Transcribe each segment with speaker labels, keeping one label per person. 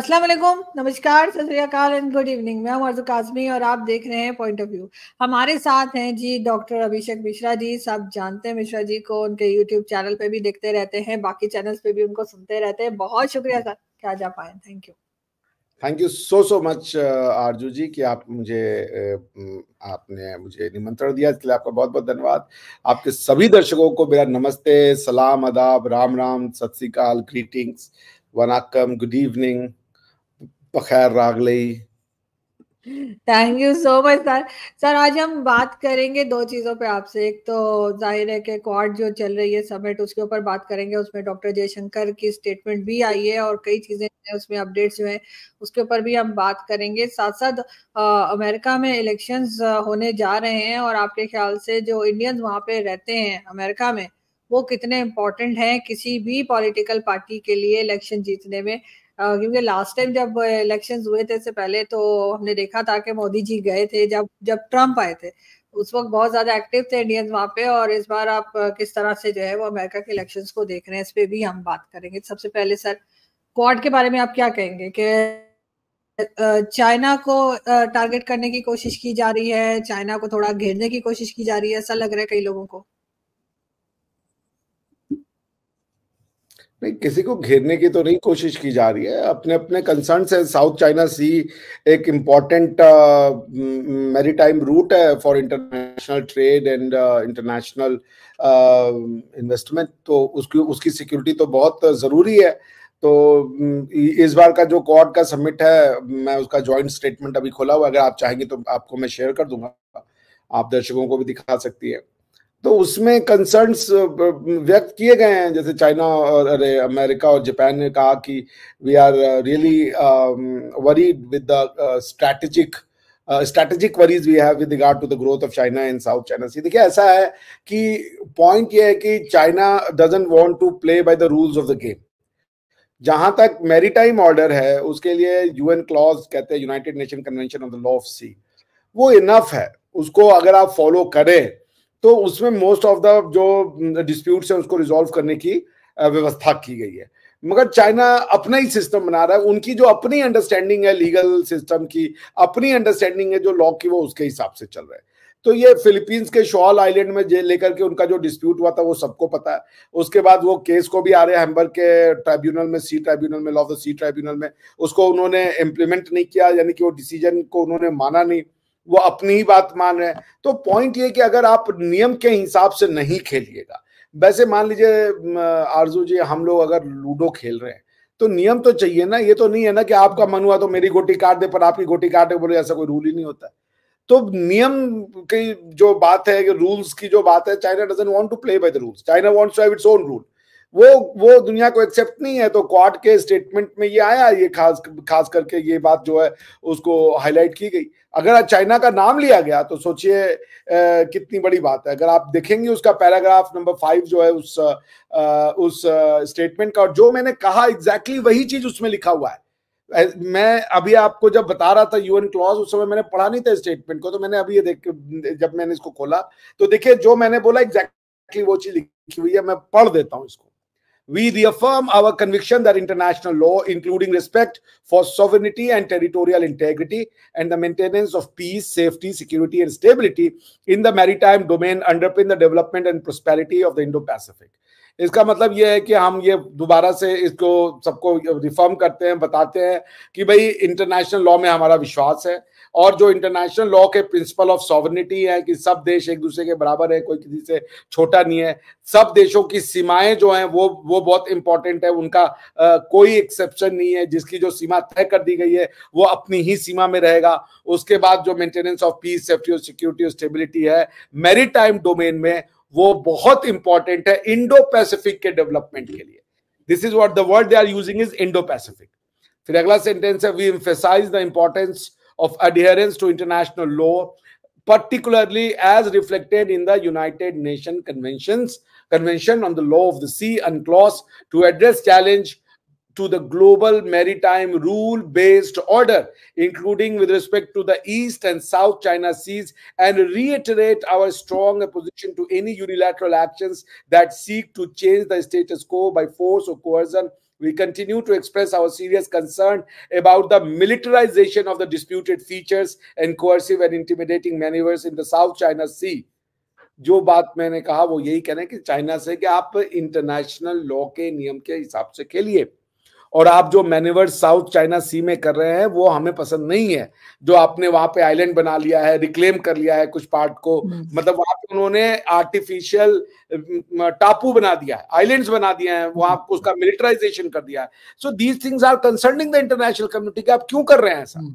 Speaker 1: अस्सलाम वालेकुम नमस्कार सत एंड गुड इवनिंग मैं हूं अर्जु काजमी और आप देख रहे हैं पॉइंट ऑफ व्यू हमारे साथ हैं जी डॉक्टर अभिषेक मिश्रा जी सब जानते हैं मिश्रा जी को उनके यूट्यूब चैनल पे भी देखते रहते हैं बाकी चैनल्स पे भी उनको सुनते रहते हैं बहुत शुक्रिया सर क्या जा पाए thank you
Speaker 2: thank you so so much Arzoo ji कि आप मुझे uh, आपने मुझे निमंत्रण दिया इसके लिए आपका बहुत बहुत धन्यवाद आपके सभी दर्शकों को मेरा नमस्ते सलाम अदाब राम राम सत श्रीकाल ग्रीटिंग्स वनाकम गुड इवनिंग बखैर ली
Speaker 1: thank you so much sir sir आज हम बात करेंगे दो चीज़ों पे आपसे एक तो जाहिर है कि क्वाड जो चल रही है समिट उसके ऊपर बात करेंगे उसमें डॉक्टर जयशंकर की स्टेटमेंट भी आई है और कई चीज़ें उसमें अपडेट्स जो है उसके ऊपर भी हम बात करेंगे साथ साथ अमेरिका में इलेक्शंस होने जा रहे हैं और आपके ख्याल से जो इंडियंस वहाँ पे रहते हैं अमेरिका में वो कितने इम्पोर्टेंट हैं किसी भी पॉलिटिकल पार्टी के लिए इलेक्शन जीतने में क्योंकि लास्ट टाइम जब इलेक्शंस हुए थे इससे पहले तो हमने देखा था कि मोदी जी गए थे जब जब ट्रंप आए थे उस वक्त बहुत ज्यादा एक्टिव थे इंडियन वहां पे और इस बार आप किस तरह से जो है वो अमेरिका के इलेक्शन को देख रहे हैं इस पर भी हम बात करेंगे सबसे पहले सर क्वाड के बारे में आप क्या कहेंगे कि चाइना को टारगेट करने की कोशिश की जा रही है चाइना को थोड़ा घेरने की कोशिश की जा रही है ऐसा लग रहा है कई लोगों को
Speaker 2: नहीं किसी को घेरने की तो नहीं कोशिश की जा रही है अपने अपने कंसर्न से साउथ चाइना सी एक इम्पॉर्टेंट मैरीटाइम रूट है for international trade and international investment तो उसकी उसकी सिक्योरिटी तो बहुत ज़रूरी है तो इस बार का जो क्वाड का समिट है मैं उसका ज्वाइंट स्टेटमेंट अभी खोला हुआ अगर आप चाहेंगे तो आपको मैं शेयर कर दूंगा आप दर्शकों को भी दिखा सकती है तो उसमें कंसर्न्स व्यक्त किए गए हैं जैसे चाइना और अरे अमेरिका और जापान ने कहा कि we are really worried with the strategic strategic worries we have with regard to the growth of China in South China Sea देखिए ऐसा है कि पॉइंट ये है कि China doesn't want to play by the rules of the game जहां तक maritime order है उसके लिए यूएन क्लॉज कहते हैं United Nation convention on the law of sea वो इनफ है उसको अगर आप फॉलो करें तो उसमें मोस्ट ऑफ द जो डिस्प्यूट mm, हैं उसको रिजोल्व करने की व्यवस्था की गई है मगर चाइना अपना ही सिस्टम बना रहा है उनकी जो अपनी अंडरस्टैंडिंग है लीगल सिस्टम की अपनी अंडरस्टैंडिंग है जो लॉ की वो उसके हिसाब से चल रहा है तो ये फिलीपींस के शॉल आइलैंड में लेकर के उनका जो डिस्प्यूट हुआ था वो सबको पता है उसके बाद वो केस को भी आ रहे हैं के ट्राइब्यूनल में सी ट्राइब्यूनल में law of the sea tribunal में उसको उन्होंने इम्प्लीमेंट नहीं किया यानी कि वो डिसीजन को उन्होंने माना नहीं वो अपनी ही बात मान रहे हैं तो पॉइंट ये कि अगर आप नियम के हिसाब से नहीं खेलिएगा वैसे मान लीजिए आरजू जी हम लोग अगर लूडो खेल रहे हैं तो नियम तो चाहिए ना ये तो नहीं है ना कि आपका मन हुआ तो मेरी गोटी काट दे पर आपकी गोटी काटे बोले ऐसा कोई रूल ही नहीं होता तो नियम की जो बात है कि रूल्स की जो बात है China doesn't want to play by the rules China wants to have its own rule वो वो दुनिया को एक्सेप्ट नहीं है तो क्वाड के स्टेटमेंट में ये आया ये खास खास करके ये बात जो है उसको हाईलाइट की गई अगर चाइना का नाम लिया गया तो सोचिए कितनी बड़ी बात है अगर आप देखेंगे उसका पैराग्राफ नंबर फाइव जो है उस आ, उस स्टेटमेंट का और जो मैंने कहा एग्जैक्टली exactly वही चीज उसमें लिखा हुआ है मैं अभी आपको जब बता रहा था यूएन क्लॉज उस समय मैंने पढ़ा नहीं था स्टेटमेंट को तो मैंने अभी ये देख जब मैंने इसको खोला तो देखिए जो मैंने बोला एग्जैक्टली exactly वो चीज लिखी हुई है मैं पढ़ देता हूँ इसको We reaffirm our conviction that international law, including respect for sovereignty and territorial integrity and the maintenance of peace, safety, security, and stability in the maritime domain, underpin the development and prosperity of the Indo Pacific. इसका मतलब ये है कि हम ये दोबारा से इसको सबको रिफॉर्म करते हैं बताते हैं कि भाई इंटरनेशनल लॉ में हमारा विश्वास है और जो इंटरनेशनल लॉ के प्रिंसिपल ऑफ सॉवर्निटी है कि सब देश एक दूसरे के बराबर है कोई किसी से छोटा नहीं है सब देशों की सीमाएं जो हैं वो वो बहुत इंपॉर्टेंट है उनका आ, कोई एक्सेप्शन नहीं है जिसकी जो सीमा तय कर दी गई है वो अपनी ही सीमा में रहेगा उसके बाद जो मेंटेनेंस ऑफ पीस सेफ्टी और सिक्योरिटी और स्टेबिलिटी है मेरी डोमेन में वो बहुत इंपॉर्टेंट है इंडो पैसिफिक के डेवलपमेंट के लिए this is what the word they are using is Indo Pacific फिर अगला सेंटेंस है we emphasize the importance of adherence to international law, particularly as reflected in the United Nations Conventions, Convention on the Law of the Sea and Clause to address challenge to the global maritime rule-based order, including with respect to the East and South China Seas, and reiterate our strong opposition to any unilateral actions that seek to change the status quo by force or coercion we continue to express our serious concern about the militarization of the disputed features and coercive and intimidating maneuvers in the South China Sea. जो बात मैंने कहा वो यही कहना है कि China से कि आप इंटरनेशनल लॉ के नियम के हिसाब से खेलिए और आप जो मैनेवर साउथ चाइना सी में कर रहे हैं वो हमें पसंद नहीं है जो आपने वहां पे आइलैंड बना लिया है रिक्लेम कर लिया है कुछ पार्ट को हम्म। मतलब वहां पे उन्होंने आर्टिफिशियल टापू बना दिया है आइलैंड बना दिए हैं वहां उसका मिलिटराइजेशन कर दिया है so these things are concerning the international community के आप क्यों कर रहे हैं ऐसा हम्म,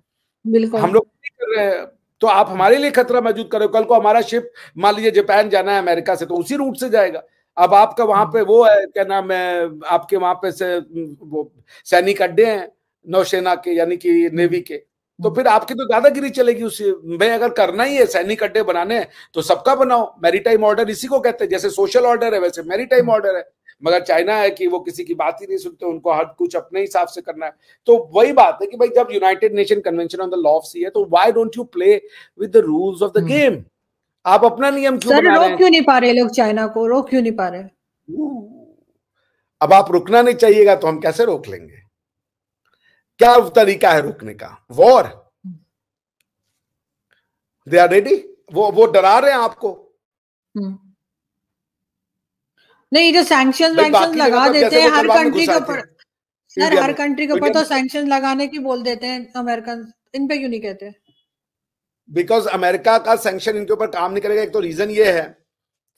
Speaker 2: बिल्कुल हम लोग कर रहे हैं तो आप हमारे लिए खतरा मौजूद करो कल को हमारा शिप मान लीजिए जापान जाना है अमेरिका से तो उसी रूट से जाएगा अब आपका वहां हाँ। पे वो है क्या नाम है आपके वहां पे से वो सैनिक अड्डे हैं नौसेना के यानी कि हम्म। नेवी के तो हम्म। फिर आपकी तो दादागिरी चलेगी उसी भाई अगर करना ही है सैनिक अड्डे बनाने तो सबका बनाओ मैरीटाइम ऑर्डर इसी को कहते हैं जैसे सोशल ऑर्डर है वैसे मैरीटाइम हम्म। ऑर्डर है मगर चाइना है कि वो किसी की बात ही नहीं सुनते उनको हर कुछ अपने हिसाब से करना है तो वही बात है कि भाई जब United Nation convention on the law of sea है तो why don't you play with the rules of the game आप अपना नियम क्यों सर रोक क्यों नहीं
Speaker 1: पा रहे लोग चाइना को रोक क्यों नहीं पा रहे
Speaker 2: अब आप रुकना नहीं चाहिएगा तो हम कैसे रोक लेंगे क्या तरीका है रुकने का वॉर दे आर रेडी वो वो डरा रहे हैं आपको हम्म।
Speaker 1: नहीं जो सैंक्शन वैंक्शन लगा देते हैं हर कंट्री को ऊपर
Speaker 2: सर हर कंट्री के ऊपर तो
Speaker 1: सैंक्शन लगाने की बोल देते हैं अमेरिकन इन पे क्यों नहीं कहते
Speaker 2: बिकॉज अमेरिका का सैंक्शन इनके ऊपर काम नहीं करेगा एक तो रीजन ये है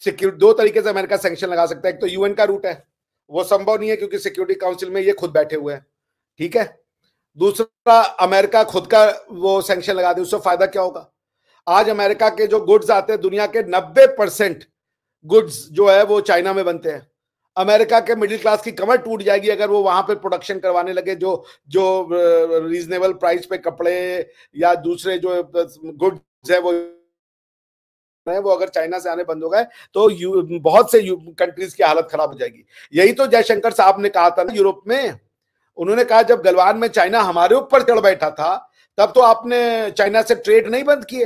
Speaker 2: सिक्योरिटी दो तरीके से अमेरिका सैंक्शन लगा सकता है एक तो यूएन का रूट है वो संभव नहीं है क्योंकि सिक्योरिटी काउंसिल में ये खुद बैठे हुए हैं ठीक है दूसरा अमेरिका खुद का वो सैंक्शन लगा दे उससे फायदा क्या होगा आज अमेरिका के जो गुड्स आते हैं दुनिया के नब्बे परसेंट गुड्स जो है वो चाइना में बनते हैं अमेरिका के मिडिल क्लास की कमर टूट जाएगी अगर वो वहां पे प्रोडक्शन करवाने लगे जो जो रीजनेबल प्राइस पे कपड़े या दूसरे जो गुड्स है वो वो अगर चाइना से आने बंद हो गए तो बहुत से कंट्रीज की हालत खराब हो जाएगी यही तो जयशंकर साहब ने कहा था ना यूरोप में उन्होंने कहा जब गलवान में चाइना हमारे ऊपर चढ़ बैठा था तब तो आपने चाइना से ट्रेड नहीं बंद किए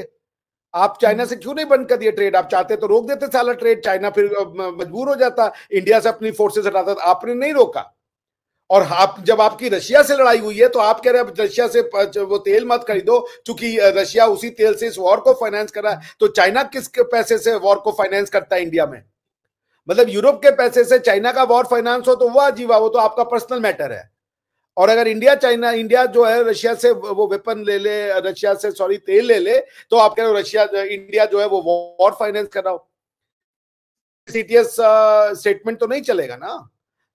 Speaker 2: आप चाइना से क्यों नहीं बंद कर दिए ट्रेड आप चाहते तो रोक देते सारा ट्रेड चाइना फिर मजबूर हो जाता इंडिया से अपनी फोर्सेस हटाता तो आपने नहीं रोका और आप जब आपकी रशिया से लड़ाई हुई है तो आप कह रहे हैं रशिया से वो तेल मत खरीदो क्योंकि रशिया उसी तेल से इस वॉर को फाइनेंस कर रहा है तो चाइना किस पैसे से वॉर को फाइनेंस करता है इंडिया में मतलब यूरोप के पैसे से चाइना का वॉर फाइनेंस हो तो वह अजीवा वो तो आपका पर्सनल मैटर है और अगर इंडिया चाइना इंडिया जो है रशिया से वो वेपन ले ले रशिया से सॉरी तेल ले ले तो आप कह रहे हो रशिया इंडिया जो है वो वॉर फाइनेंस कर रहा हो सीटीएस स्टेटमेंट तो नहीं चलेगा ना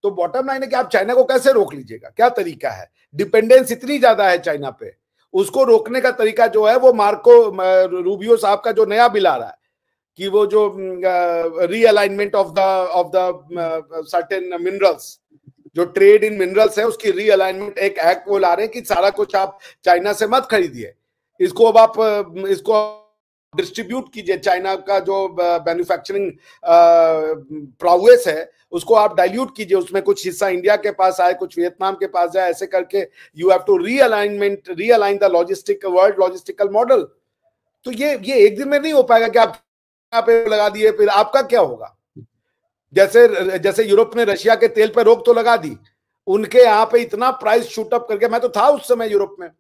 Speaker 2: तो बॉटम लाइन है कि आप चाइना को कैसे रोक लीजिएगा क्या तरीका है डिपेंडेंस इतनी ज्यादा है चाइना पे उसको रोकने का तरीका जो है वो मार्को रूबियो साहब का जो नया बिल आ रहा है कि वो जो realignment of the of the certain minerals जो ट्रेड इन मिनरल्स है उसकी रीअलाइनमेंट एक एक्ट वो ला रहे हैं कि सारा कुछ आप चाइना से मत खरीदिए इसको अब आप इसको डिस्ट्रीब्यूट कीजिए चाइना का जो मैन्युफैक्चरिंग प्रोग्रेस है उसको आप डाइल्यूट कीजिए उसमें कुछ हिस्सा इंडिया के पास आए कुछ वियतनाम के पास जाए ऐसे करके you have to realignment realign the logistic world logistical model तो ये ये एक दिन में नहीं हो पाएगा कि आप पे लगा दिए फिर आपका क्या होगा जैसे जैसे यूरोप ने रशिया के तेल पर रोक तो लगा दी उनके यहाँ पे इतना प्राइस शूटअप करके मैं तो था उस समय यूरोप में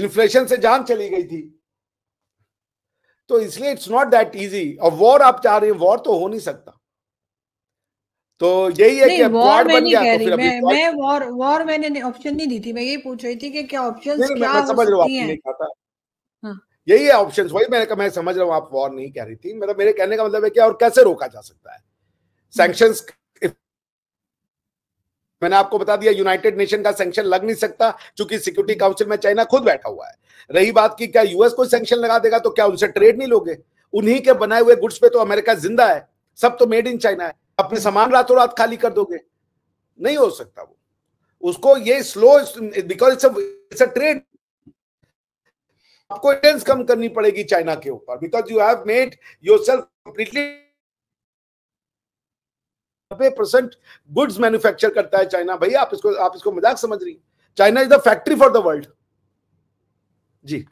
Speaker 2: इन्फ्लेशन से जान चली गई थी तो इसलिए इट्स नॉट दैट इजी और वॉर आप चाह रहे हैं वॉर तो हो नहीं सकता तो यही है कि वॉर बन गया तो मैं, मैं
Speaker 1: वॉर वॉर मैंने ऑप्शन नहीं दी थी मैं यही पूछ रही थी कि क्या ऑप्शंस क्या मैं समझ रहा हूँ
Speaker 2: हाँ। यही है ऑप्शंस वही मैंने मैं समझ रहा हूँ आप वॉर नहीं कह रही थी मतलब मेरे कहने का मतलब है कि और कैसे रोका जा सकता है सैंक्शन मैंने आपको बता दिया यूनाइटेड नेशन का सैंक्शन लग नहीं सकता क्योंकि सिक्योरिटी काउंसिल में चाइना खुद बैठा हुआ है रही बात की क्या यूएस कोई सैंक्शन लगा देगा तो क्या उनसे ट्रेड नहीं लोगे उन्हीं के बनाए हुए गुड्स पे तो अमेरिका जिंदा है सब तो मेड इन चाइना है अपने सामान रातों रात खाली कर दोगे नहीं हो सकता वो उसको ये slow because it's it's a trade आपको कम करनी पड़ेगी चाइना के ऊपर because you have made yourself completely नब्बे परसेंट गुड्स मैन्युफैक्चर करता है चाइना भैया आप इसको आप इसको मजाक समझ रही China is the factory for the world
Speaker 1: जी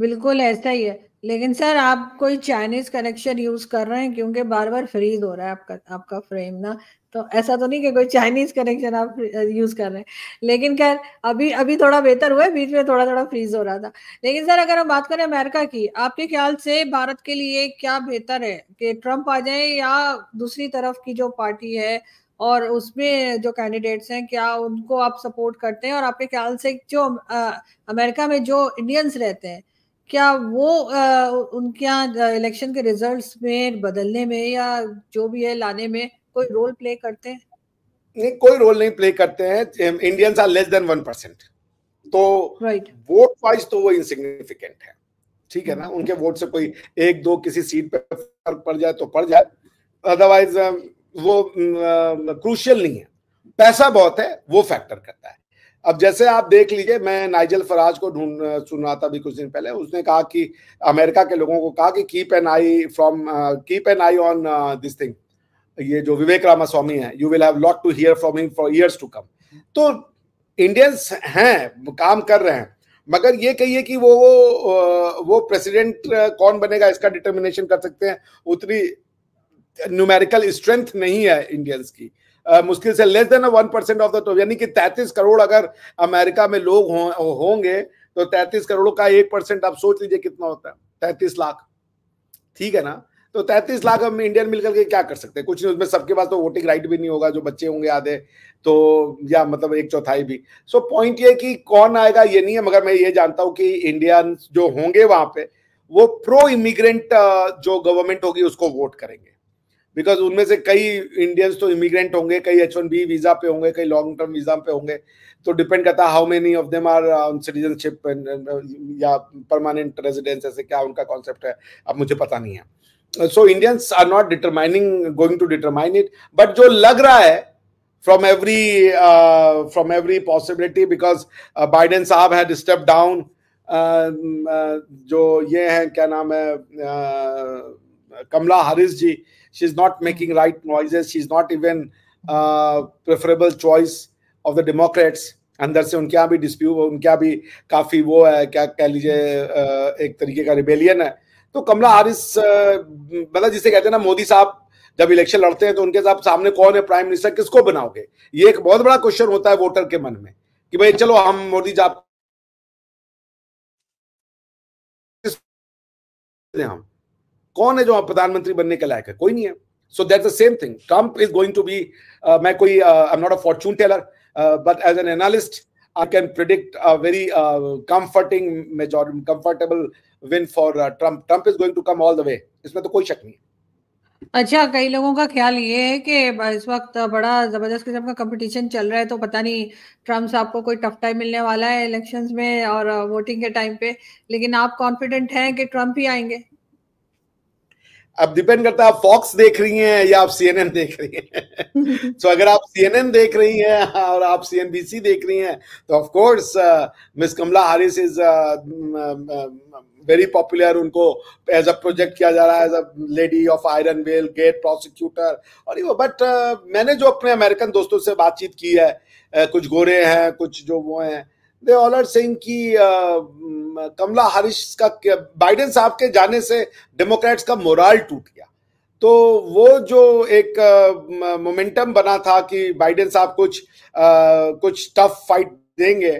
Speaker 1: बिल्कुल ऐसा ही है लेकिन सर आप कोई चाइनीज कनेक्शन यूज कर रहे हैं क्योंकि बार बार फ्रीज हो रहा है आपका आपका फ्रेम ना तो ऐसा तो नहीं कि कोई चाइनीज कनेक्शन आप यूज कर रहे हैं लेकिन खैर अभी अभी थोड़ा बेहतर हुआ है बीच में थोड़ा थोड़ा फ्रीज हो रहा था लेकिन सर अगर हम बात करें अमेरिका की आपके ख्याल से भारत के लिए क्या बेहतर है कि ट्रंप आ जाए या दूसरी तरफ की जो पार्टी है और उसमें जो कैंडिडेट्स हैं क्या उनको आप सपोर्ट करते हैं और आपके ख्याल से जो आ, अमेरिका में जो इंडियंस रहते हैं क्या वो आ, उनके यहाँ इलेक्शन के रिजल्ट्स में बदलने में या जो भी है लाने में कोई रोल प्ले करते हैं
Speaker 2: नहीं कोई रोल नहीं प्ले करते हैं Indians are less than one percent तो वोट वाइज तो वो इनसिग्निफिकेंट है ठीक है ना उनके वोट से कोई एक दो किसी सीट पे फर्क पड़ जाए तो पड़ जाए अदरवाइज um, वो क्रूशियल um, um, नहीं है पैसा बहुत है वो फैक्टर करता है अब जैसे आप देख लीजिए मैं नाइजल फराज को ढूंढ सुन रहा था अभी कुछ दिन पहले उसने कहा कि अमेरिका के लोगों को कहा कि keep an eye from keep an eye on this thing ये जो विवेक रामा स्वामी है you will have lot to hear from him for years to come तो इंडियंस हैं काम कर रहे हैं मगर ये कहिए कि वो वो वो प्रेसिडेंट कौन बनेगा इसका डिटर्मिनेशन कर सकते हैं उतनी न्यूमेरिकल स्ट्रेंथ नहीं है इंडियंस की Uh, मुश्किल से less than one percent of the तो यानी कि तैतीस करोड़ अगर अमेरिका में लोग हो, होंगे तो तैतीस करोड़ का एक परसेंट आप सोच लीजिए कितना होता है तैतीस लाख ठीक है ना तो तैतीस लाख हम इंडियन मिलकर के क्या कर सकते हैं कुछ नहीं उसमें सबके पास तो वोटिंग राइट भी नहीं होगा जो बच्चे होंगे आधे तो या मतलब एक चौथाई भी सो so, पॉइंट ये कि कौन आएगा ये नहीं है मगर मैं ये जानता हूँ कि इंडियन जो होंगे वहां पे वो प्रो इमिग्रेंट जो गवर्नमेंट होगी उसको वोट करेंगे बिकॉज उनमें से कई इंडियंस तो इमिग्रेंट होंगे कई एच वन बी वीजा पे होंगे कई लॉन्ग टर्म वीजा पे होंगे तो डिपेंड करता how many of them are citizenship या परमानेंट रेजिडेंस ऐसे क्या उनका कॉन्सेप्ट है अब मुझे पता नहीं है so Indians are not determining going to determine it. But जो लग रहा है from every from every possibility because Biden साहब had stepped down. जो ये हैं क्या नाम है Kamala Harris ji she is not making right noises she is not even preferable choice of the Democrats अंदर से उनके यहाँ भी डिस्प्यूट उनके यहाँ भी काफी वो है क्या कह लीजिए एक तरीके का रिबेलियन है तो कमला हारिस मतलब जिसे कहते हैं ना मोदी साहब जब इलेक्शन लड़ते हैं तो उनके साथ सामने कौन है प्राइम मिनिस्टर किसको बनाओगे ये एक बहुत बड़ा क्वेश्चन होता है वोटर के मन में कि भाई चलो हम मोदी जी आप हम कौन है जो आप प्रधानमंत्री बनने के लायक है कोई नहीं है so that's the same thing Trump is going to be मैं कोई I am not a fortune teller but as an analyst uh, can predict a very uh, comforting major comfortable win for uh, Trump. Trump is going to come all the way. isme to koi shak nahi
Speaker 1: अच्छा कई लोगों का ख्याल ये है कि इस वक्त बड़ा जबरदस्त किस्म का कंपटीशन चल रहा है तो पता नहीं ट्रम्प साहब को कोई टफ टाइम मिलने वाला है इलेक्शंस में और वोटिंग uh, के टाइम पे लेकिन आप कॉन्फिडेंट हैं कि ट्रम्प ही आएंगे
Speaker 2: अब डिपेंड करता है आप फॉक्स देख रही हैं या आप सीएनएन देख रही हैं सो so, अगर आप सीएनएन देख रही हैं और आप सीएनबीसी देख रही हैं तो of course miss Kamala Harris is very popular उनको एज अ प्रोजेक्ट किया जा रहा है as a lady of iron well get prosecutor और ये बट uh, मैंने जो अपने अमेरिकन दोस्तों से बातचीत की है uh, कुछ गोरे हैं कुछ जो वो हैं दे ऑल आर सेइंग कि कमला हारिस का बाइडेन साहब के जाने से डेमोक्रेट्स का मोराल टूट गया तो वो जो एक मोमेंटम बना था कि बाइडेन साहब कुछ आ, कुछ टफ फाइट देंगे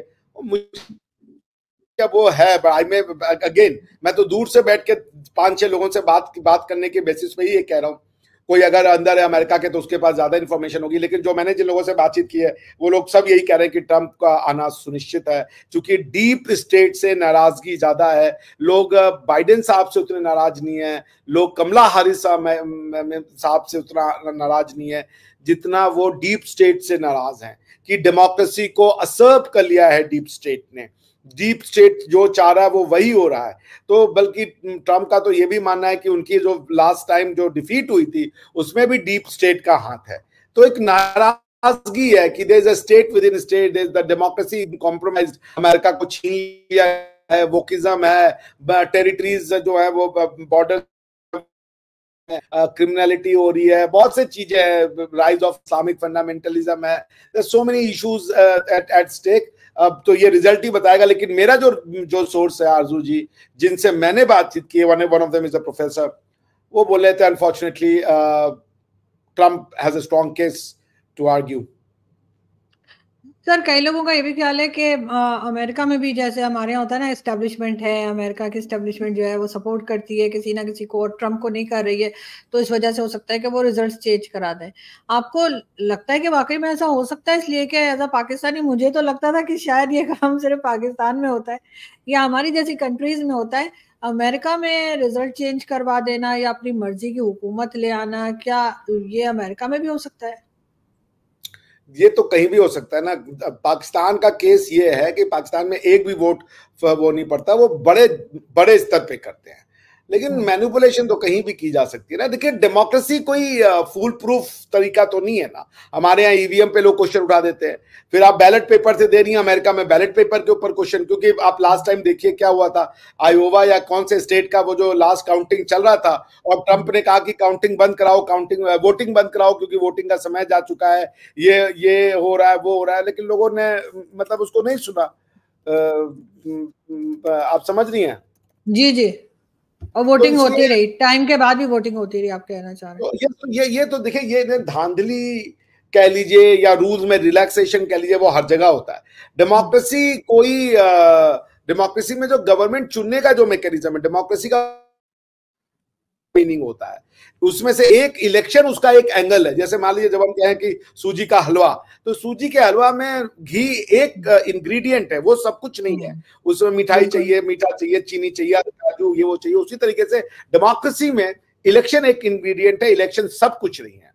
Speaker 2: मुझे क्या वो है आई मे अगेन मैं तो दूर से बैठ के पांच छह लोगों से बात बात करने के बेसिस पे ही ये कह रहा हूँ कोई अगर अंदर है अमेरिका के तो उसके पास ज्यादा इन्फॉर्मेशन होगी लेकिन जो मैंने जिन लोगों से बातचीत की है वो लोग सब यही कह रहे हैं कि ट्रंप का आना सुनिश्चित है चूंकि डीप स्टेट से नाराजगी ज्यादा है लोग बाइडेन साहब से उतने नाराज नहीं है लोग कमला हारिस साहब से उतना नाराज नहीं है जितना वो डीप स्टेट से नाराज हैं कि डेमोक्रेसी को असर्व कर लिया है डीप स्टेट ने डीप स्टेट जो चाह रहा है वो वही हो रहा है तो बल्कि ट्रम्प का तो ये भी मानना है कि उनकी जो लास्ट टाइम जो डिफीट हुई थी उसमें भी डीप स्टेट का हाथ है तो एक नाराजगी है कि there is a state within state the democracy compromise America को छीन लिया है वोकिज्म है टेरिटरीज जो है वो बॉर्डर क्रिमिनलिटी हो रही है बहुत से चीजें हैं राइज ऑफ इस्लामिक फंडामेंटलिज्म है so many issues at at stake अब तो ये रिजल्ट ही बताएगा लेकिन मेरा जो जो सोर्स है आरजू जी जिनसे मैंने बातचीत की one one of them is a professor वो बोले थे unfortunately Trump has a strong case to argue
Speaker 1: sir कई लोगों का ये भी ख्याल है कि अमेरिका में भी जैसे हमारे यहाँ होता है ना इस्टेब्लिशमेंट है अमेरिका की इस्टेब्लिशमेंट जो है वो सपोर्ट करती है किसी ना किसी को और ट्रम्प को नहीं कर रही है तो इस वजह से हो सकता है कि वो रिजल्ट्स चेंज करा दें आपको लगता है कि वाकई में ऐसा हो सकता है इसलिए कि एज अ पाकिस्तानी मुझे तो लगता था कि शायद ये काम सिर्फ पाकिस्तान में होता है या हमारी जैसी कंट्रीज में होता है अमेरिका में रिजल्ट चेंज करवा देना या अपनी मर्जी की हुकूमत ले आना क्या ये अमेरिका में भी हो सकता है
Speaker 2: ये तो कहीं भी हो सकता है ना पाकिस्तान का केस ये है कि पाकिस्तान में एक भी वोट वो नहीं पड़ता वो बड़े बड़े स्तर पे करते हैं लेकिन मैनिपुलेशन तो कहीं भी की जा सकती है ना देखिए डेमोक्रेसी कोई फूल प्रूफ तरीका तो नहीं है ना हमारे यहाँ ईवीएम e पे लोग क्वेश्चन उठा देते हैं फिर आप बैलेट पेपर से दे रही हैं अमेरिका में बैलेट पेपर के ऊपर क्वेश्चन क्योंकि आप लास्ट टाइम देखिए क्या हुआ था आयोवा या कौन से स्टेट का वो जो लास्ट काउंटिंग चल रहा था और ट्रंप ने कहा कि काउंटिंग बंद कराओ काउंटिंग वोटिंग बंद कराओ क्योंकि वोटिंग का समय जा चुका है ये ये हो रहा है वो हो रहा है लेकिन लोगों ने मतलब उसको नहीं सुना आप समझ रही हैं
Speaker 1: जी जी और वोटिंग तो होती रही टाइम के बाद भी वोटिंग होती रही आप कहना चाह रहे तो
Speaker 2: हैं तो ये ये तो देखिए ये धांधली कह लीजिए या रूल में रिलैक्सेशन कह लीजिए वो हर जगह होता है डेमोक्रेसी कोई डेमोक्रेसी में जो गवर्नमेंट चुनने का जो मैकेनिज्म है डेमोक्रेसी का मीनिंग होता है उसमें से एक इलेक्शन उसका एक एंगल है जैसे मान लीजिए जब हम कहें कि सूजी का हलवा तो सूजी के हलवा में घी एक इंग्रेडिएंट है वो सब कुछ नहीं है हम्म। उसमें मिठाई चाहिए मीठा चाहिए चीनी चाहिए काजू ये वो चाहिए उसी तरीके से डेमोक्रेसी में इलेक्शन एक इंग्रेडिएंट है इलेक्शन सब कुछ नहीं है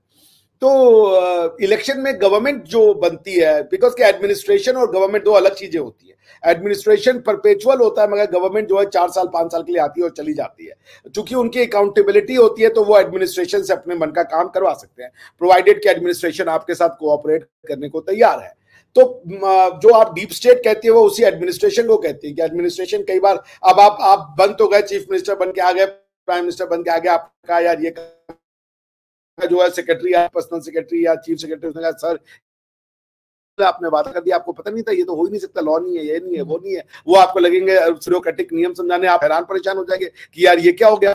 Speaker 2: तो इलेक्शन में गवर्नमेंट जो बनती है बिकॉज के एडमिनिस्ट्रेशन और गवर्नमेंट दो अलग चीजें होती है एडमिनिस्ट्रेशन परपेचुअल होता है मगर गवर्नमेंट जो है चार साल पांच साल के लिए आती है और चली जाती है चूंकि उनकी अकाउंटेबिलिटी होती है तो वो एडमिनिस्ट्रेशन से अपने मन का काम करवा सकते हैं प्रोवाइडेड कि एडमिनिस्ट्रेशन आपके साथ कोऑपरेट करने को तैयार है तो जो आप डीप स्टेट कहते वो उसी एडमिनिस्ट्रेशन को कहती है कि एडमिनिस्ट्रेशन कई बार अब आप आप बन तो गए चीफ मिनिस्टर बन के आ गए प्राइम मिनिस्टर बन के आ गए आपका यार ये जो है सेक्रेटरी या पर्सनल सेक्रेटरी या चीफ सेक्रेटरी उसने कहा सर आपने वादा कर दिया आपको पता नहीं था ये तो हो ही नहीं सकता लॉ नहीं है ये नहीं है वो नहीं है वो आपको लगेंगे ब्यूरोक्रेटिक नियम समझाने आप हैरान परेशान हो जाएंगे कि यार ये क्या हो गया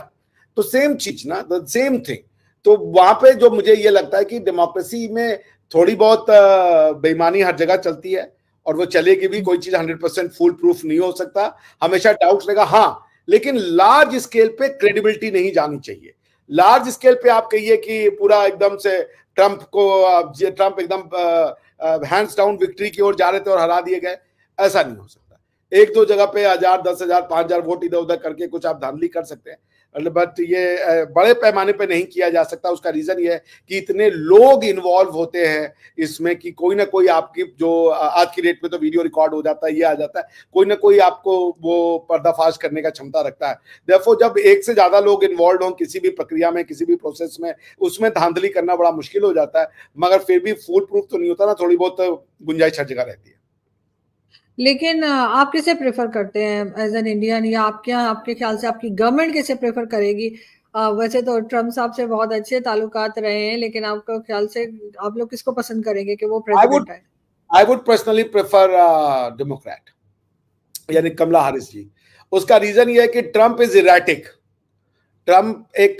Speaker 2: तो सेम चीज ना द सेम थिंग तो वहां पे जो मुझे ये लगता है कि डेमोक्रेसी में थोड़ी बहुत बेईमानी हर जगह चलती है और वो चलेगी भी कोई चीज हंड्रेड परसेंट फुल प्रूफ नहीं हो सकता हमेशा डाउट लगा हाँ लेकिन लार्ज स्केल पे क्रेडिबिलिटी नहीं जानी चाहिए लार्ज स्केल पे आप कहिए कि पूरा एकदम से ट्रंप को ट्रंप एकदम हैंड्स डाउन विक्ट्री की ओर जा रहे थे और हरा दिए गए ऐसा नहीं हो सकता एक दो जगह पे हजार दस हजार पांच हजार वोट इधर उधर करके कुछ आप धांधली कर सकते हैं बट ये बड़े पैमाने पे नहीं किया जा सकता उसका रीजन ये है कि इतने लोग इन्वॉल्व होते हैं इसमें कि कोई ना कोई आपकी जो आज की डेट में तो वीडियो रिकॉर्ड हो जाता है ये आ जाता है कोई ना कोई आपको वो पर्दाफाश करने का क्षमता रखता है देखो जब एक से ज्यादा लोग इन्वॉल्व हों किसी भी प्रक्रिया में किसी भी प्रोसेस में उसमें धांधली करना बड़ा मुश्किल हो जाता है मगर फिर भी फूल प्रूफ तो नहीं होता ना थोड़ी बहुत गुंजाइश हर जगह रहती है
Speaker 1: लेकिन आप किसे प्रेफर करते हैं एज एन इंडियन या आपके यहाँ आपके ख्याल से आपकी गवर्नमेंट किसे प्रेफर करेगी आ, वैसे तो ट्रम्प साहब से बहुत अच्छे ताल्लुक रहे हैं लेकिन आपको ख्याल से आप लोग किसको पसंद करेंगे कि वो प्रेसिडेंट है
Speaker 2: I would personally prefer Democrat यानी कमला हारिस जी उसका रीजन ये है कि ट्रम्प इज इराटिक ट्रम्प एक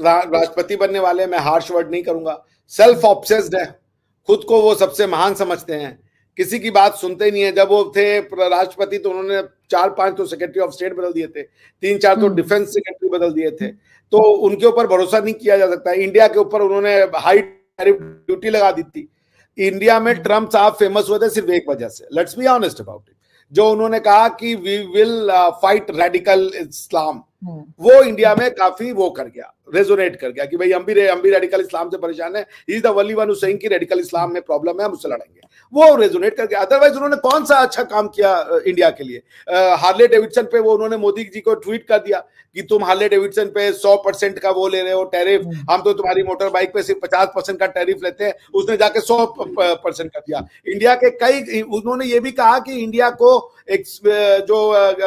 Speaker 2: राष्ट्रपति बनने वाले मैं हार्श वर्ड नहीं करूंगा सेल्फ ऑप्सेस्ड है खुद को वो सबसे महान समझते हैं किसी की बात सुनते नहीं है जब वो थे राष्ट्रपति तो उन्होंने चार पांच तो सेक्रेटरी ऑफ स्टेट बदल दिए थे तीन चार तो डिफेंस हम्म। सेक्रेटरी बदल दिए थे तो उनके ऊपर भरोसा नहीं किया जा सकता इंडिया के ऊपर उन्होंने हाई टैरिफ ड्यूटी लगा दी थी इंडिया में ट्रम्प साहब फेमस हुए थे सिर्फ एक वजह से let's be honest about it जो उन्होंने कहा कि we will fight radical Islam वो इंडिया में काफी वो कर गया रेजोनेट कर गया कि भाई हम भी हम भी रेडिकल इस्लाम से परेशान है इज द वली वन हुसैन की रेडिकल इस्लाम में प्रॉब्लम है हम उससे लड़ेंगे वो रेजोनेट करके अदरवाइज उन्होंने कौन सा अच्छा काम किया इंडिया के लिए हार्ले डेविडसन पे वो उन्होंने मोदी जी को ट्वीट कर दिया कि तुम हार्ले डेविडसन पे सौ परसेंट का वो ले रहे हो टैरिफ हम्म। हम तो तुम्हारी मोटर बाइक पे सिर्फ पचास परसेंट का टैरिफ लेते हैं उसने जाके सौ परसेंट कर दिया इंडिया के कई उन्होंने ये भी कहा कि इंडिया को एक जो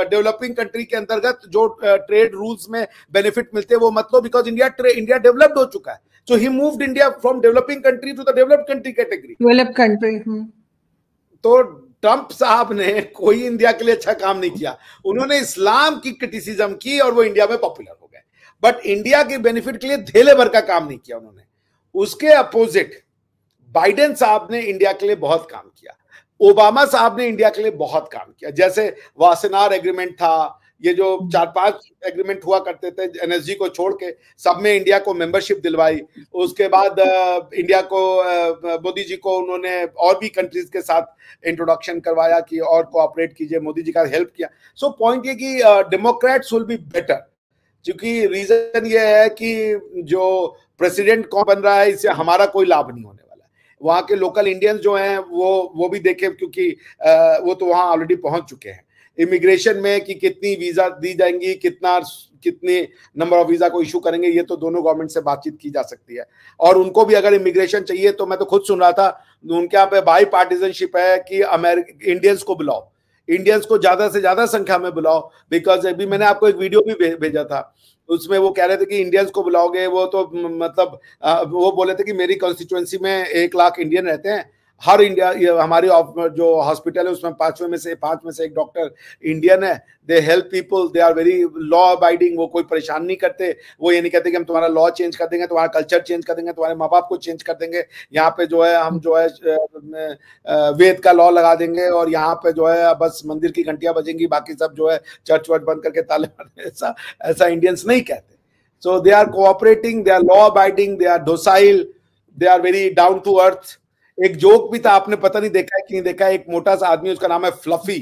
Speaker 2: डेवलपिंग कंट्री के अंतर्गत जो ट्रेड रूल्स में बेनिफिट मिलते हैं वो मतलब बिकॉज इंडिया इंडिया डेवलप्ड हो चुका है So he moved India from developing country to the developed country category.
Speaker 1: Developed country. Hmm.
Speaker 2: तो ट्रंप साहब ने कोई इंडिया के लिए अच्छा काम नहीं किया उन्होंने इस्लाम की क्रिटिसिज्म की और वो इंडिया में पॉपुलर हो गए बट इंडिया के बेनिफिट के लिए धेले भर का काम नहीं किया उन्होंने उसके अपोजिट बाइडेन साहब ने इंडिया के लिए बहुत काम किया ओबामा साहब ने इंडिया के लिए बहुत काम किया जैसे वासनार एग्रीमेंट था ये जो चार पांच एग्रीमेंट हुआ करते थे एनएसजी को छोड़ के सब में इंडिया को मेंबरशिप दिलवाई उसके बाद इंडिया को मोदी जी को उन्होंने और भी कंट्रीज के साथ इंट्रोडक्शन करवाया कि और कोऑपरेट कीजिए मोदी जी का हेल्प किया सो so, पॉइंट ये कि डेमोक्रेट्स विल बी बेटर क्योंकि रीजन ये है कि जो प्रेसिडेंट कौन बन रहा है इससे हमारा कोई लाभ नहीं होने वाला वहाँ के लोकल इंडियंस जो हैं वो वो भी देखे क्योंकि वो तो वहाँ ऑलरेडी पहुंच चुके हैं इमिग्रेशन में कि कितनी वीजा दी जाएंगी कितना कितने नंबर ऑफ वीजा को इशू करेंगे ये तो दोनों गवर्नमेंट से बातचीत की जा सकती है और उनको भी अगर इमिग्रेशन चाहिए तो मैं तो खुद सुन रहा था उनके यहाँ पे बाई पार्टीजनशिप है कि अमेरिक इंडियंस को बुलाओ इंडियंस को ज्यादा से ज्यादा संख्या में बुलाओ बिकॉज अभी मैंने आपको एक वीडियो भी भेजा था उसमें वो कह रहे थे कि इंडियंस को बुलाओगे वो तो मतलब वो बोले थे कि मेरी कॉन्स्टिट्यूएंसी में एक लाख इंडियन रहते हैं हर इंडिया हमारी जो हॉस्पिटल है उसमें पांचवें में से पांच में से एक डॉक्टर इंडियन है they help people they are very law abiding वो कोई परेशान नहीं करते वो ये नहीं कहते कि हम तुम्हारा लॉ चेंज कर देंगे तुम्हारा कल्चर चेंज कर देंगे तुम्हारे माँ बाप को चेंज कर देंगे यहाँ पे जो है हम जो है वेद का लॉ लगा देंगे और यहाँ पे जो है बस मंदिर की घंटियां बजेंगी बाकी सब जो है चर्च वर्च बंद करके ताले ऐसा ऐसा इंडियंस नहीं कहते so they are cooperating they are law abiding they are docile they are very down to earth एक जोक भी था आपने पता नहीं देखा है कि नहीं देखा है एक मोटा सा आदमी उसका नाम है फ्लफी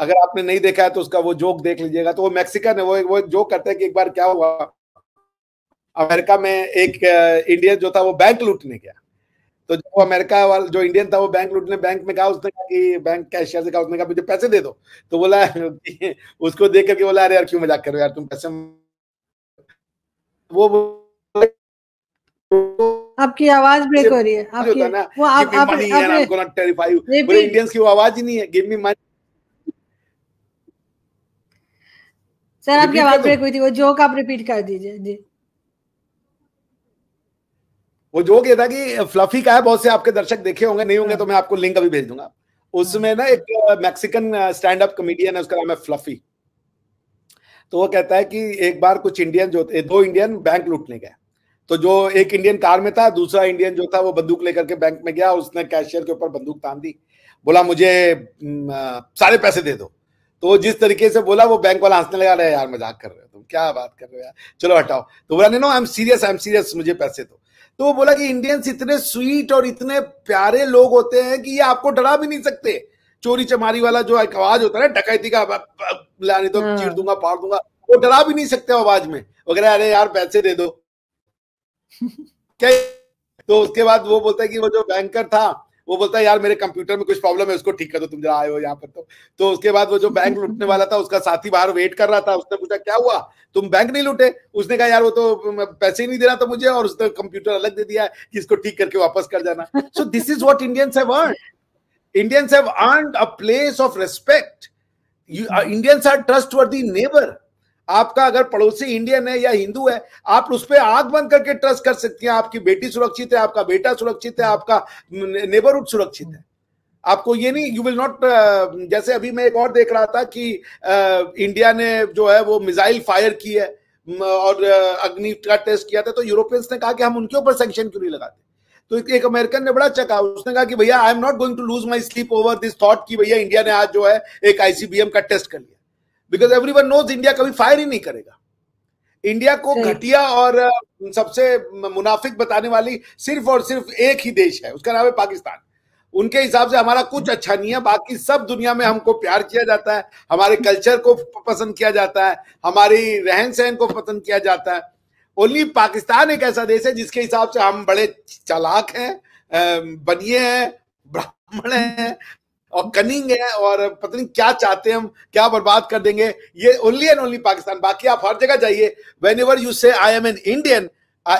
Speaker 2: अगर आपने नहीं देखा है तो उसका वो जोक देख लीजिएगा तो वो मैक्सिकन है वो वो जोक करते हैं कि एक बार क्या हुआ अमेरिका में एक इंडियन जो था वो बैंक लूटने गया तो जो अमेरिका वाला जो इंडियन था वो बैंक लूटने बैंक में कहा उसने कहा कि बैंक कैशियर से कहा उसने कहा मुझे पैसे दे दो तो बोला उसको देख करके बोला अरे यार क्यों मजाक कर रहे हो यार तुम पैसे वो
Speaker 1: आपकी आवाज ब्रेक हो रही है आपकी वो आप आप
Speaker 2: इंडियंस की वो आवाज ही नहीं है गिव मी मनी
Speaker 1: सर आपकी आवाज ब्रेक हुई थी वो जोक आप रिपीट कर दीजिए जी
Speaker 2: वो जोक ये था कि फ्लफी का है बहुत से आपके दर्शक देखे होंगे नहीं होंगे हाँ। तो मैं आपको लिंक अभी भेज दूंगा उसमें हाँ। ना एक मैक्सिकन स्टैंड अप कॉमेडियन है उसका नाम है फ्लफी तो वो कहता है कि एक बार कुछ इंडियन जो दो इंडियन बैंक लूटने गए तो जो एक इंडियन कार में था दूसरा इंडियन जो था वो बंदूक लेकर के बैंक में गया उसने कैशियर के ऊपर बंदूक तान दी बोला मुझे सारे पैसे दे दो तो जिस तरीके से बोला वो बैंक वाला हंसने लगा रहे यार मजाक कर रहे हो तुम क्या बात कर रहे हो यार चलो हटाओ तो बोला नहीं no I am serious I am serious मुझे पैसे दो तो वो बोला कि इंडियंस इतने स्वीट और इतने प्यारे लोग होते हैं कि ये आपको डरा भी नहीं सकते चोरी चमारी वाला जो आवाज होता है ना डकैती का लाने तो चीर हाँ। दूंगा फाड़ दूंगा वो डरा भी नहीं सकते आवाज में वगैरह अरे यार पैसे दे दो क्या तो उसके बाद वो बोलता है कि वो जो बैंकर था वो बोलता है यार मेरे कंप्यूटर में कुछ प्रॉब्लम है उसको ठीक कर दो तुम जरा आए हो यहाँ पर तो तो उसके बाद वो जो बैंक लूटने वाला था उसका साथी बाहर वेट कर रहा था उसने पूछा क्या हुआ तुम बैंक नहीं लूटे उसने कहा यार वो तो पैसे ही नहीं दे रहा था मुझे और उसने कंप्यूटर अलग दे दिया कि इसको ठीक करके वापस कर जाना so this is what Indians have earn Indians have earn a place of respect Indians are trust neighbour आपका अगर पड़ोसी इंडियन है या हिंदू है आप उस पर आंख बंद करके ट्रस्ट कर सकती हैं आपकी बेटी सुरक्षित है आपका बेटा सुरक्षित है आपका नेबरहुड सुरक्षित है आपको ये नहीं यू विल नॉट जैसे अभी मैं एक और देख रहा था कि uh, इंडिया ने जो है वो मिसाइल फायर की है और uh, अग्नि का टेस्ट किया था तो यूरोपियंस ने कहा कि हम उनके ऊपर सेंक्शन क्यों नहीं लगाते तो एक अमेरिकन ने बड़ा चका उसने कहा कि भैया I am not going to lose my sleep over this thought कि भैया इंडिया ने आज जो है एक आईसीबीएम का टेस्ट कर लिया because everyone knows India कभी फायर ही नहीं करेगा इंडिया को घटिया और सबसे मुनाफिक बताने वाली सिर्फ और सिर्फ एक ही देश है उसका नाम है पाकिस्तान उनके हिसाब से हमारा कुछ अच्छा नहीं है बाकी सब दुनिया में हमको प्यार किया जाता है हमारे कल्चर को पसंद किया जाता है हमारी रहन सहन को पसंद किया जाता है ओनली पाकिस्तान एक ऐसा देश है जिसके हिसाब से हम बड़े चालाक हैं बनिए हैं ब्राह्मण हैं और कनिंग है और पता नहीं क्या चाहते हैं हम क्या बर्बाद कर देंगे ये ओनली एंड ओनली पाकिस्तान बाकी आप हर जगह जाइए when whenever you say I am an Indian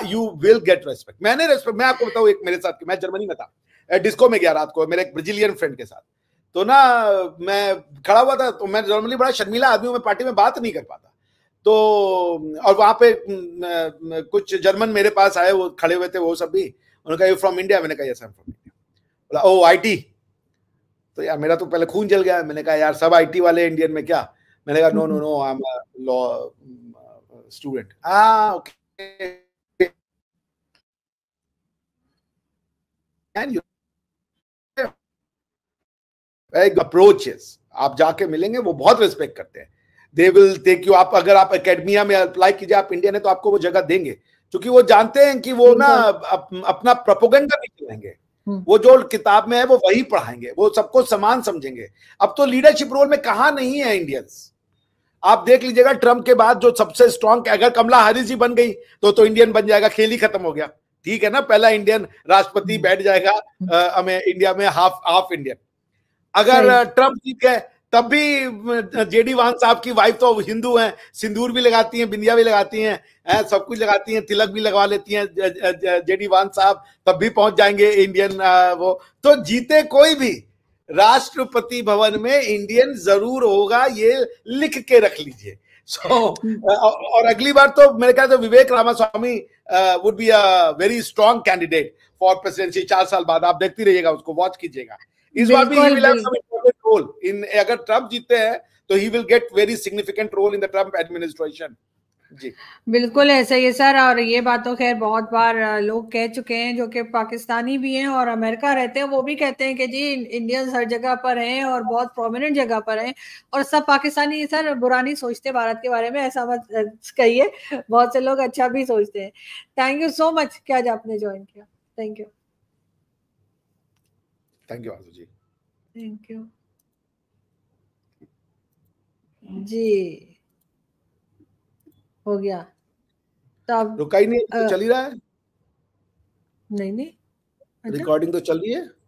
Speaker 2: you will get respect मैंने रेस्पेक्ट मैं आपको बताऊँ एक मेरे साथ मैं जर्मनी में था डिस्को में गया रात को मेरे एक ब्राजीलियन फ्रेंड के साथ तो ना मैं खड़ा हुआ था तो मैं नॉर्मली बड़ा शर्मिला आदमी हूँ मैं पार्टी में बात नहीं कर पाता तो और वहां पे कुछ जर्मन मेरे पास आए वो खड़े हुए थे वो सब भी उन्होंने कहा यू फ्रॉम इंडिया मैंने कहा यस आई फ्रॉम इंडिया बोला ओ आई टी तो यार मेरा तो पहले खून जल गया मैंने कहा यार सब आईटी वाले इंडियन में क्या मैंने कहा no no no I am law student okay approaches आप जाके मिलेंगे वो बहुत रिस्पेक्ट करते हैं दे विल टेक यू आप अगर आप अकेडमिया में अप्लाई कीजिए आप इंडियन है तो आपको वो जगह देंगे क्योंकि वो जानते हैं कि वो ना अप, अपना प्रोपोगेंडा भी चलाएंगे हम्म। वो जो किताब में है वो वही पढ़ाएंगे वो सबको समान समझेंगे अब तो लीडरशिप रोल में कहा नहीं है इंडियंस आप देख लीजिएगा ट्रम्प के बाद जो सबसे स्ट्रॉन्ग अगर कमला हरिस ही बन गई तो तो इंडियन बन जाएगा खेल ही खत्म हो गया ठीक है ना पहला इंडियन राष्ट्रपति हम्म। बैठ जाएगा हमें इंडिया में हाफ हाफ इंडियन अगर ट्रम्प जीत गए तब भी जेडी वान साहब की वाइफ तो हिंदू हैं सिंदूर भी लगाती हैं बिंदिया भी लगाती हैं सब कुछ लगाती हैं तिलक भी लगवा लेती हैं जेडी वान साहब तब भी पहुंच जाएंगे इंडियन वो तो जीते कोई भी राष्ट्रपति भवन में इंडियन जरूर होगा ये लिख के रख लीजिए सो so, और अगली बार तो मेरे ख्याल तो Vivek Ramaswamy would be a very strong candidate for presidency चार साल बाद आप देखती रहिएगा उसको वॉच कीजिएगा इस बार भी रोल इन अगर ट्रंप जीते हैं तो he will get very significant role in the Trump administration जी
Speaker 1: बिल्कुल ऐसा ही है सर और ये बात तो खैर बहुत बार लोग कह चुके हैं जो कि पाकिस्तानी भी हैं और अमेरिका रहते हैं वो भी कहते हैं कि जी इंडियंस हर जगह पर हैं और बहुत प्रोमिनेंट जगह पर हैं और सब पाकिस्तानी सर बुरा नहीं सोचते भारत के बारे में ऐसा मत कहिए बहुत से लोग अच्छा भी सोचते हैं थैंक यू सो मच क्या आज आपने ज्वाइन किया थैंक यू थैंक यू जी थैंक यू जी हो गया तो अब रुका ही नहीं तो चल ही रहा है
Speaker 2: नहीं नहीं रिकॉर्डिंग अच्छा। तो चल रही है